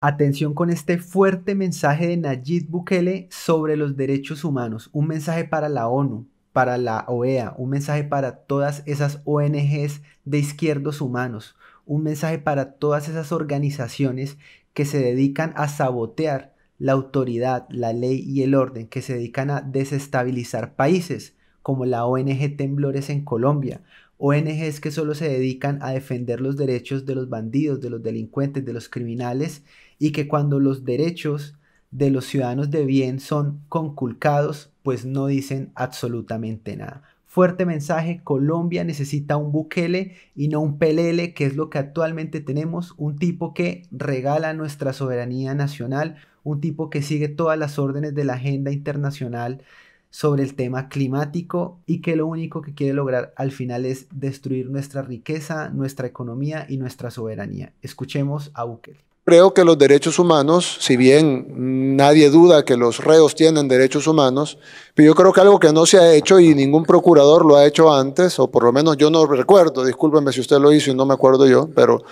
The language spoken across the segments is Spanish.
Atención con este fuerte mensaje de Nayib Bukele sobre los derechos humanos, un mensaje para la ONU, para la OEA, un mensaje para todas esas ONGs de izquierdos humanos, un mensaje para todas esas organizaciones que se dedican a sabotear la autoridad, la ley y el orden, que se dedican a desestabilizar países, como la ONG Temblores en Colombia, ONGs que solo se dedican a defender los derechos de los bandidos, de los delincuentes, de los criminales y que cuando los derechos de los ciudadanos de bien son conculcados, pues no dicen absolutamente nada. Fuerte mensaje, Colombia necesita un Bukele y no un Pelele, que es lo que actualmente tenemos, un tipo que regala nuestra soberanía nacional, un tipo que sigue todas las órdenes de la agenda internacional sobre el tema climático y que lo único que quiere lograr al final es destruir nuestra riqueza, nuestra economía y nuestra soberanía. Escuchemos a Bukele. Creo que los derechos humanos, si bien nadie duda que los reos tienen derechos humanos, pero yo creo que algo que no se ha hecho y ningún procurador lo ha hecho antes, o por lo menos yo no recuerdo, discúlpeme si usted lo hizo y no me acuerdo yo, pero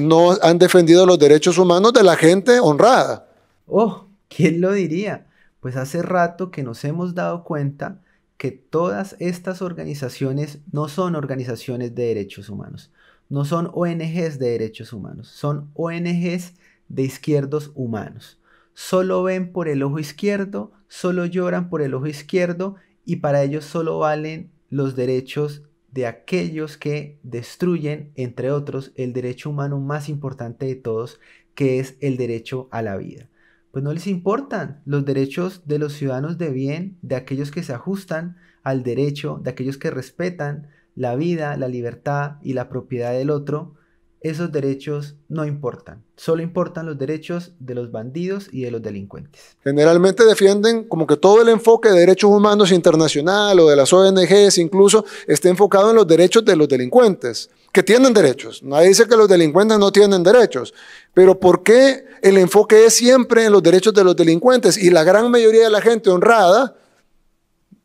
no han defendido los derechos humanos de la gente honrada. Oh, ¿quién lo diría? Pues hace rato que nos hemos dado cuenta que todas estas organizaciones no son organizaciones de derechos humanos no son ONGs de derechos humanos, son ONGs de izquierdos humanos. Solo ven por el ojo izquierdo, solo lloran por el ojo izquierdo y para ellos solo valen los derechos de aquellos que destruyen, entre otros, el derecho humano más importante de todos, que es el derecho a la vida. Pues no les importan los derechos de los ciudadanos de bien, de aquellos que se ajustan al derecho, de aquellos que respetan la vida, la libertad y la propiedad del otro, esos derechos no importan. Solo importan los derechos de los bandidos y de los delincuentes. Generalmente defienden como que todo el enfoque de derechos humanos internacional o de las ONGs incluso está enfocado en los derechos de los delincuentes, que tienen derechos. Nadie dice que los delincuentes no tienen derechos. Pero ¿por qué el enfoque es siempre en los derechos de los delincuentes? Y la gran mayoría de la gente honrada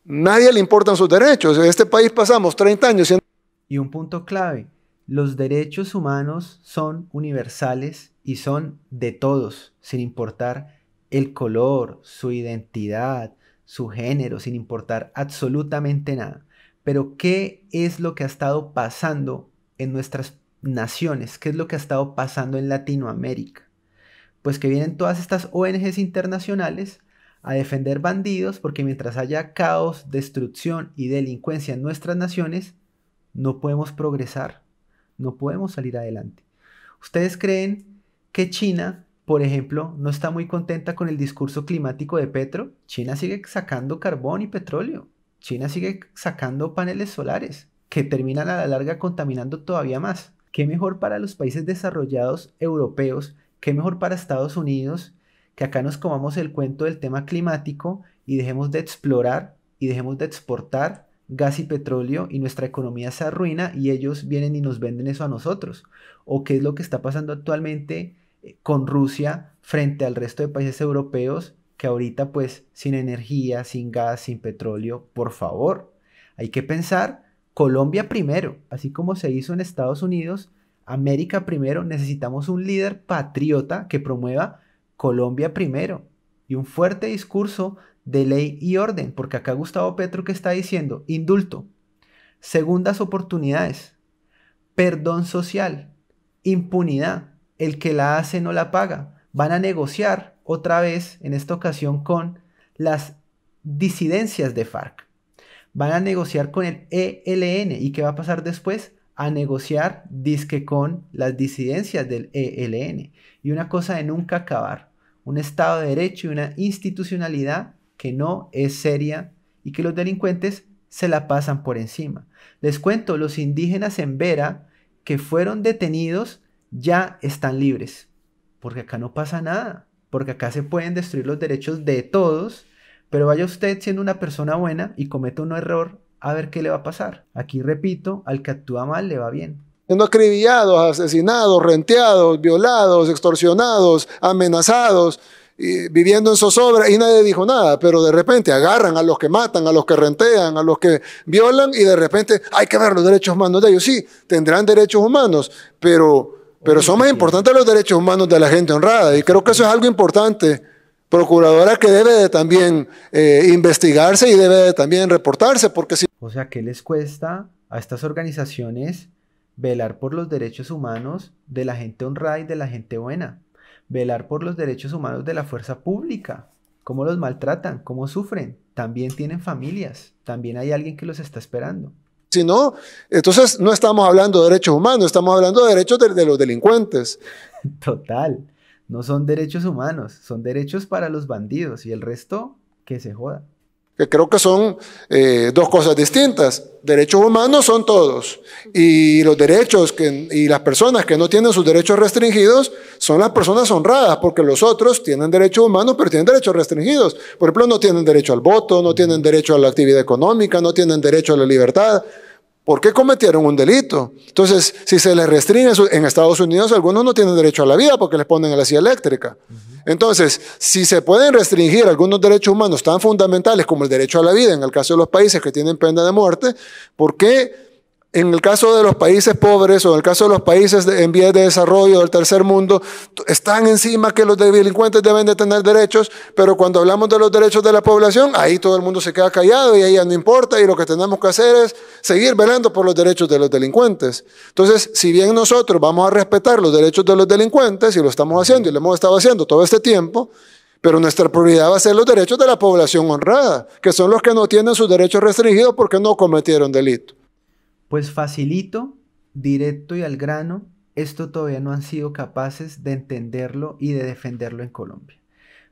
Nadie le importan sus derechos. En este país pasamos 30 años siendo... Y un punto clave, los derechos humanos son universales y son de todos, sin importar el color, su identidad, su género, sin importar absolutamente nada. Pero ¿qué es lo que ha estado pasando en nuestras naciones? ¿Qué es lo que ha estado pasando en Latinoamérica? Pues que vienen todas estas ONGs internacionales a defender bandidos porque mientras haya caos, destrucción y delincuencia en nuestras naciones, no podemos progresar, no podemos salir adelante. ¿Ustedes creen que China, por ejemplo, no está muy contenta con el discurso climático de Petro? China sigue sacando carbón y petróleo. China sigue sacando paneles solares que terminan a la larga contaminando todavía más. ¿Qué mejor para los países desarrollados europeos? ¿Qué mejor para Estados Unidos que acá nos comamos el cuento del tema climático y dejemos de explorar y dejemos de exportar gas y petróleo y nuestra economía se arruina y ellos vienen y nos venden eso a nosotros. ¿O qué es lo que está pasando actualmente eh, con Rusia frente al resto de países europeos que ahorita pues sin energía, sin gas, sin petróleo, por favor, hay que pensar Colombia primero, así como se hizo en Estados Unidos, América primero, necesitamos un líder patriota que promueva Colombia primero y un fuerte discurso de ley y orden, porque acá Gustavo Petro que está diciendo indulto, segundas oportunidades, perdón social, impunidad, el que la hace no la paga. Van a negociar otra vez, en esta ocasión, con las disidencias de FARC. Van a negociar con el ELN. ¿Y qué va a pasar después? A negociar disque con las disidencias del ELN. Y una cosa de nunca acabar un Estado de Derecho y una institucionalidad que no es seria y que los delincuentes se la pasan por encima. Les cuento, los indígenas en Vera que fueron detenidos ya están libres, porque acá no pasa nada, porque acá se pueden destruir los derechos de todos, pero vaya usted siendo una persona buena y cometa un error, a ver qué le va a pasar. Aquí repito, al que actúa mal le va bien siendo acribillados, asesinados, renteados, violados, extorsionados, amenazados, viviendo en zozobra y nadie dijo nada, pero de repente agarran a los que matan, a los que rentean, a los que violan y de repente hay que ver los derechos humanos de ellos. Sí, tendrán derechos humanos, pero, pero son más importantes los derechos humanos de la gente honrada y creo que eso es algo importante. Procuradora que debe de también eh, investigarse y debe de también reportarse, porque si... O sea, ¿qué les cuesta a estas organizaciones velar por los derechos humanos de la gente honrada y de la gente buena, velar por los derechos humanos de la fuerza pública, cómo los maltratan, cómo sufren, también tienen familias, también hay alguien que los está esperando. Si no, entonces no estamos hablando de derechos humanos, estamos hablando de derechos de, los delincuentes. Total, no son derechos humanos, son derechos para los bandidos y el resto que se joda que creo que son eh, dos cosas distintas. Derechos humanos son todos y los derechos que, y las personas que no tienen sus derechos restringidos son las personas honradas, porque los otros tienen derechos humanos, pero tienen derechos restringidos. Por ejemplo, no tienen derecho al voto, no tienen derecho a la actividad económica, no tienen derecho a la libertad. ¿Por qué cometieron un delito. Entonces, si se les restringe en Estados Unidos, algunos no tienen derecho a la vida porque les ponen la silla eléctrica. Entonces, si se pueden restringir algunos derechos humanos tan fundamentales como el derecho a la vida, en el caso de los países que tienen pena de muerte, ¿por qué en el caso de los países pobres o en el caso de los países en vías de desarrollo del tercer mundo, están encima que los delincuentes deben de tener derechos, pero cuando hablamos de los derechos de la población, ahí todo el mundo se queda callado y ahí ya no importa y lo que tenemos que hacer es seguir velando por los derechos de los delincuentes. Entonces, si bien nosotros vamos a respetar los derechos de los delincuentes y lo estamos haciendo y lo hemos estado haciendo todo este tiempo, pero nuestra prioridad va a ser los derechos de la población honrada, que son los que no tienen sus derechos restringidos porque no cometieron delito. Pues facilito, directo y al grano, esto todavía no han sido capaces de entenderlo y de defenderlo en Colombia.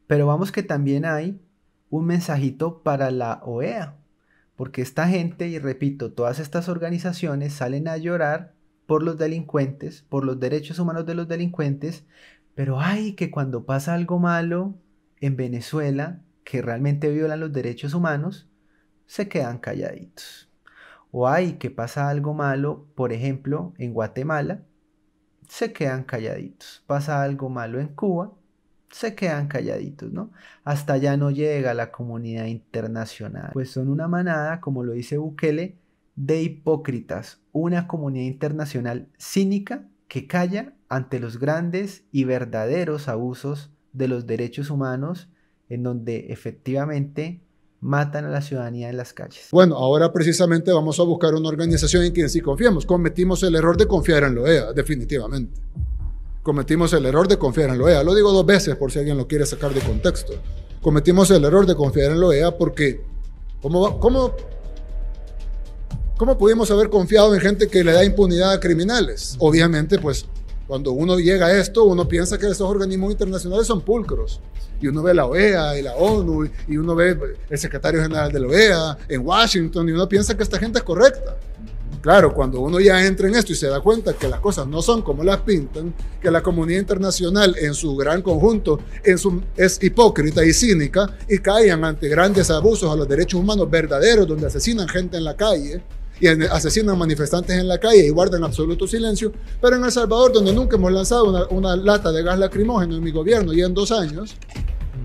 Pero vamos que también hay un mensajito para la OEA, porque esta gente, y repito, todas estas organizaciones salen a llorar por los delincuentes, por los derechos humanos de los delincuentes, pero hay que cuando pasa algo malo en Venezuela, que realmente violan los derechos humanos, se quedan calladitos o hay que pasa algo malo, por ejemplo, en Guatemala, se quedan calladitos. Pasa algo malo en Cuba, se quedan calladitos, ¿no? Hasta ya no llega la comunidad internacional. Pues son una manada, como lo dice Bukele, de hipócritas, una comunidad internacional cínica que calla ante los grandes y verdaderos abusos de los derechos humanos, en donde efectivamente matan a la ciudadanía en las calles. Bueno, ahora precisamente vamos a buscar una organización en quien sí confiamos. Cometimos el error de confiar en la OEA, definitivamente. Cometimos el error de confiar en la OEA. Lo digo dos veces por si alguien lo quiere sacar de contexto. Cometimos el error de confiar en la OEA porque ¿cómo, cómo, cómo pudimos haber confiado en gente que le da impunidad a criminales? Obviamente, pues cuando uno llega a esto, uno piensa que esos organismos internacionales son pulcros. Y uno ve la OEA y la ONU, y uno ve el secretario general de la OEA en Washington, y uno piensa que esta gente es correcta. Claro, cuando uno ya entra en esto y se da cuenta que las cosas no son como las pintan, que la comunidad internacional en su gran conjunto es hipócrita y cínica y caen ante grandes abusos a los derechos humanos verdaderos, donde asesinan gente en la calle, y asesinan manifestantes en la calle y guardan absoluto silencio, pero en El Salvador, donde nunca hemos lanzado una, lata de gas lacrimógeno en mi gobierno y en dos años,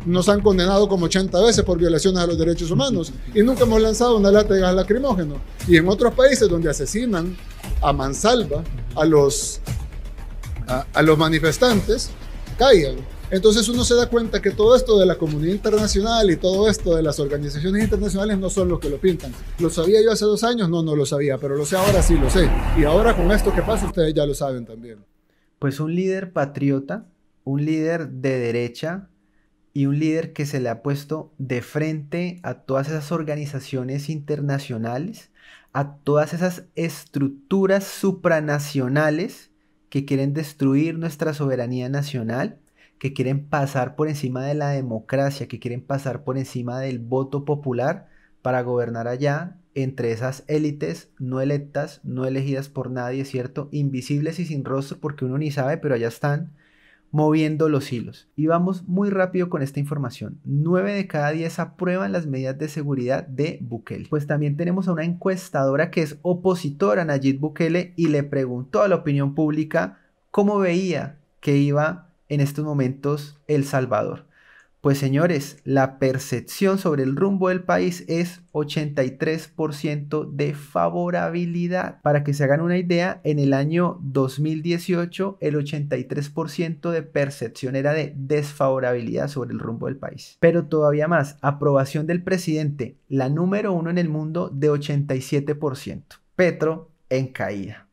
nos han condenado como 80 veces por violaciones a los derechos humanos y nunca hemos lanzado una lata de gas lacrimógeno. Y en otros países donde asesinan a mansalva a los, a, a los manifestantes, callan. Entonces uno se da cuenta que todo esto de la comunidad internacional y todo esto de las organizaciones internacionales no son los que lo pintan. ¿Lo sabía yo hace dos años? No, no lo sabía, pero lo sé ahora, sí lo sé. Y ahora con esto que pasa, ustedes ya lo saben también. Pues un líder patriota, un líder de derecha y un líder que se le ha puesto de frente a todas esas organizaciones internacionales, a todas esas estructuras supranacionales que quieren destruir nuestra soberanía nacional que quieren pasar por encima de la democracia, que quieren pasar por encima del voto popular para gobernar allá entre esas élites no electas, no elegidas por nadie, ¿cierto? Invisibles y sin rostro porque uno ni sabe, pero allá están moviendo los hilos. Y vamos muy rápido con esta información. 9 de cada 10 aprueban las medidas de seguridad de Bukele. Pues también tenemos a una encuestadora que es opositora a Nayib Bukele y le preguntó a la opinión pública cómo veía que iba en estos momentos El Salvador? Pues señores, la percepción sobre el rumbo del país es 83% de favorabilidad. Para que se hagan una idea, en el año 2018 el 83% de percepción era de desfavorabilidad sobre el rumbo del país. Pero todavía más, aprobación del presidente, la número uno en el mundo de 87%. Petro en caída.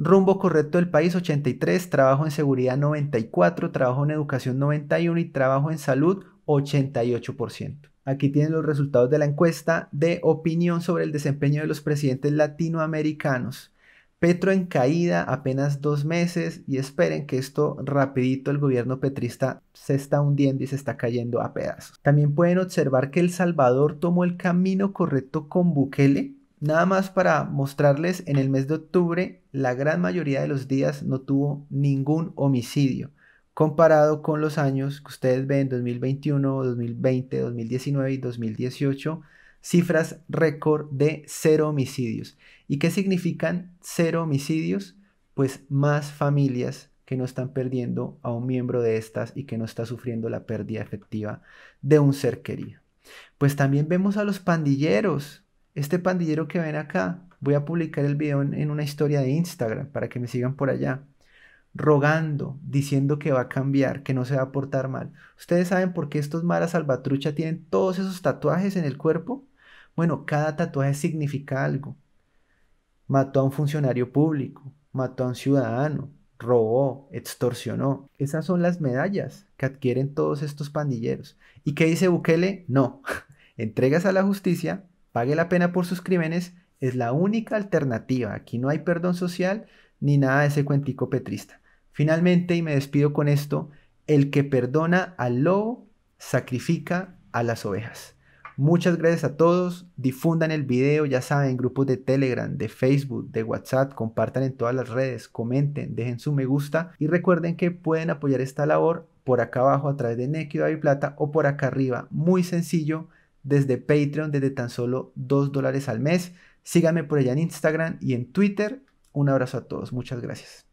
Rumbo correcto del país 83, trabajo en seguridad 94, trabajo en educación 91 y trabajo en salud 88%. Aquí tienen los resultados de la encuesta de opinión sobre el desempeño de los presidentes latinoamericanos. Petro en caída apenas dos meses y esperen que esto rapidito el gobierno petrista se está hundiendo y se está cayendo a pedazos. También pueden observar que El Salvador tomó el camino correcto con Bukele, Nada más para mostrarles, en el mes de octubre la gran mayoría de los días no tuvo ningún homicidio, comparado con los años que ustedes ven 2021, 2020, 2019 y 2018, cifras récord de cero homicidios. ¿Y qué significan cero homicidios? Pues más familias que no están perdiendo a un miembro de estas y que no está sufriendo la pérdida efectiva de un ser querido. Pues también vemos a los pandilleros este pandillero que ven acá, voy a publicar el video en, una historia de Instagram para que me sigan por allá, rogando, diciendo que va a cambiar, que no se va a portar mal. ¿Ustedes saben por qué estos maras salvatrucha tienen todos esos tatuajes en el cuerpo? Bueno, cada tatuaje significa algo. Mató a un funcionario público, mató a un ciudadano, robó, extorsionó. Esas son las medallas que adquieren todos estos pandilleros. ¿Y qué dice Bukele? No, entregas a la justicia Pague la pena por sus crímenes es la única alternativa. Aquí no hay perdón social ni nada de ese cuentico petrista. Finalmente, y me despido con esto, el que perdona al lobo sacrifica a las ovejas. Muchas gracias a todos, difundan el video, ya saben, grupos de Telegram, de Facebook, de WhatsApp, compartan en todas las redes, comenten, dejen su me gusta y recuerden que pueden apoyar esta labor por acá abajo a través de Nequi y Plata o por acá arriba, muy sencillo desde Patreon desde tan solo 2 dólares al mes. Síganme por allá en Instagram y en Twitter. Un abrazo a todos. Muchas gracias.